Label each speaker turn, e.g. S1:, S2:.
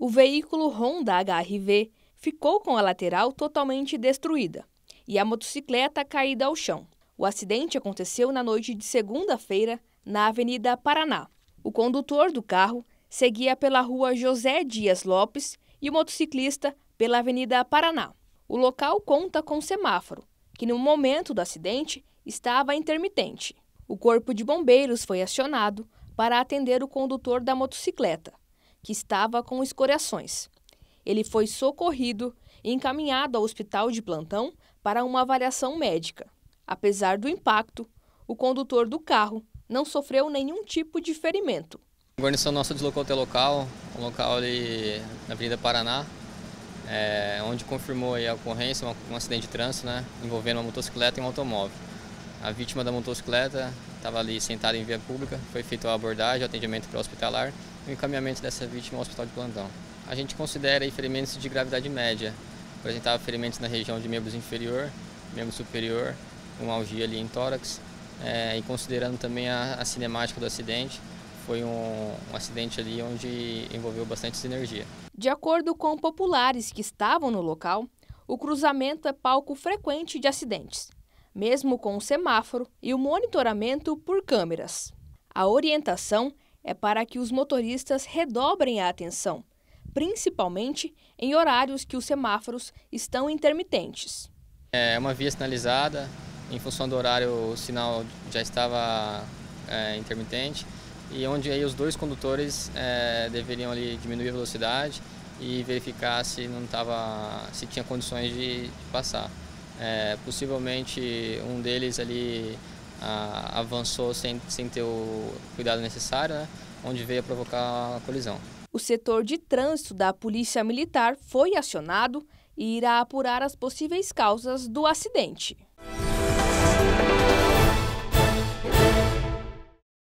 S1: o veículo Honda HRV ficou com a lateral totalmente destruída e a motocicleta caída ao chão. O acidente aconteceu na noite de segunda-feira, na Avenida Paraná. O condutor do carro seguia pela rua José Dias Lopes e o motociclista pela Avenida Paraná. O local conta com semáforo, que no momento do acidente estava intermitente. O corpo de bombeiros foi acionado para atender o condutor da motocicleta que estava com escoriações. Ele foi socorrido e encaminhado ao hospital de plantão para uma avaliação médica. Apesar do impacto, o condutor do carro não sofreu nenhum tipo de ferimento.
S2: A guarnição nossa deslocou até o local, um local ali na Avenida Paraná, é, onde confirmou a ocorrência, um, um acidente de trânsito né, envolvendo uma motocicleta e um automóvel. A vítima da motocicleta estava ali sentada em via pública, foi feita a abordagem, atendimento o hospitalar o encaminhamento dessa vítima ao hospital de plantão. A gente considera ferimentos de gravidade média, apresentava ferimentos na região de membros inferior, membro superior, uma algia ali em tórax, é, e considerando também a, a, cinemática do acidente, foi um, um acidente ali onde envolveu bastante sinergia.
S1: De acordo com populares que estavam no local, o cruzamento é palco frequente de acidentes, mesmo com o semáforo e o monitoramento por câmeras. A orientação é é para que os motoristas redobrem a atenção, principalmente em horários que os semáforos estão intermitentes.
S2: É uma via sinalizada, em função do horário o sinal já estava é, intermitente e onde aí os dois condutores é, deveriam ali diminuir a velocidade e verificar se não tava, se tinha condições de, de passar. É, possivelmente um deles ali ah, avançou sem, sem ter o cuidado necessário, né, onde veio a provocar a colisão.
S1: O setor de trânsito da Polícia Militar foi acionado e irá apurar as possíveis causas do acidente.